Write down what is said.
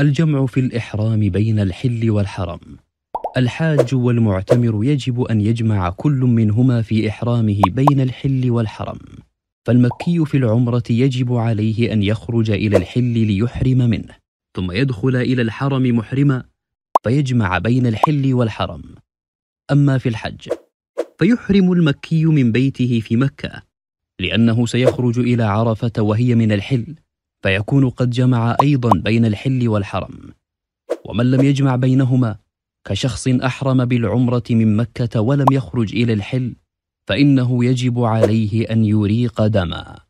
الجمع في الإحرام بين الحل والحرم الحاج والمعتمر يجب أن يجمع كل منهما في إحرامه بين الحل والحرم فالمكي في العمرة يجب عليه أن يخرج إلى الحل ليحرم منه ثم يدخل إلى الحرم محرما فيجمع بين الحل والحرم أما في الحج فيحرم المكي من بيته في مكة لأنه سيخرج إلى عرفة وهي من الحل فيكون قد جمع أيضا بين الحل والحرم ومن لم يجمع بينهما كشخص أحرم بالعمرة من مكة ولم يخرج إلى الحل فإنه يجب عليه أن يريق دما